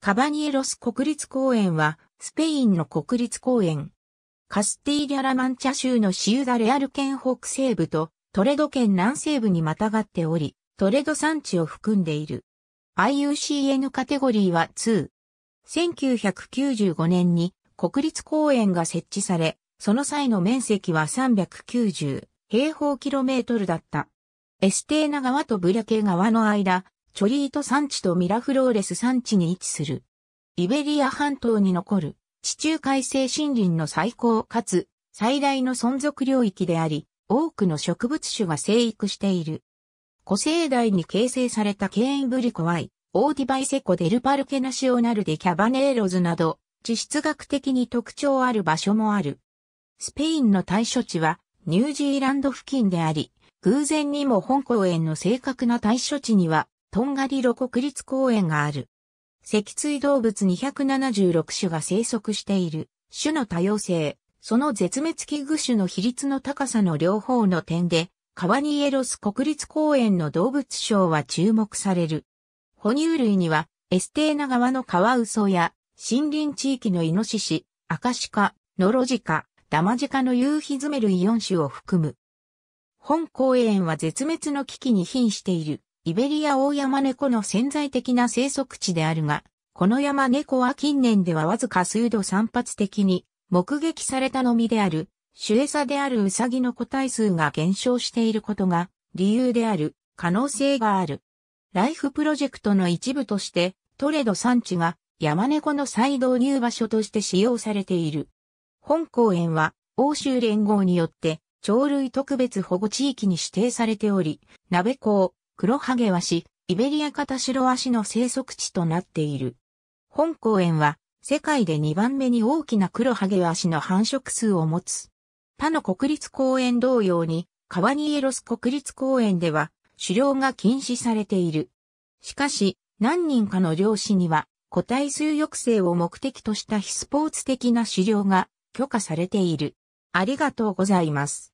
カバニエロス国立公園は、スペインの国立公園。カスティーリャ・ラマンチャ州のシウダ・レアル県北西部とトレド県南西部にまたがっており、トレド山地を含んでいる。IUCN カテゴリーは2。1995年に国立公園が設置され、その際の面積は390平方キロメートルだった。エステーナ川とブリャケ川の間、チョリート山地とミラフローレス山地に位置する。イベリア半島に残る地中海性森林の最高かつ最大の存続領域であり、多くの植物種が生育している。古生代に形成されたケインブリコワイ、オーディバイセコデルパルケナシオナルデキャバネーロズなど、地質学的に特徴ある場所もある。スペインの対処地はニュージーランド付近であり、偶然にも本公園の正確な対処地にはトンガリロ国立公園がある。脊椎動物276種が生息している種の多様性、その絶滅危惧種の比率の高さの両方の点で、カワニエロス国立公園の動物賞は注目される。哺乳類には、エステーナ川のカワウソや、森林地域のイノシシ、アカシカ、ノロジカ、ダマジカの夕日ヒズメ類4種を含む。本公園は絶滅の危機に瀕している。イベリア大山猫の潜在的な生息地であるが、この山猫は近年ではわずか数度散発的に目撃されたのみである、主餌であるウサギの個体数が減少していることが理由である可能性がある。ライフプロジェクトの一部としてトレド産地が山猫の再導入場所として使用されている。本公園は欧州連合によって鳥類特別保護地域に指定されており、鍋港、黒ハゲワシ、イベリア型白シワシの生息地となっている。本公園は世界で2番目に大きな黒ハゲワシの繁殖数を持つ。他の国立公園同様にカワニエロス国立公園では狩猟が禁止されている。しかし何人かの漁師には個体数抑制を目的とした非スポーツ的な狩猟が許可されている。ありがとうございます。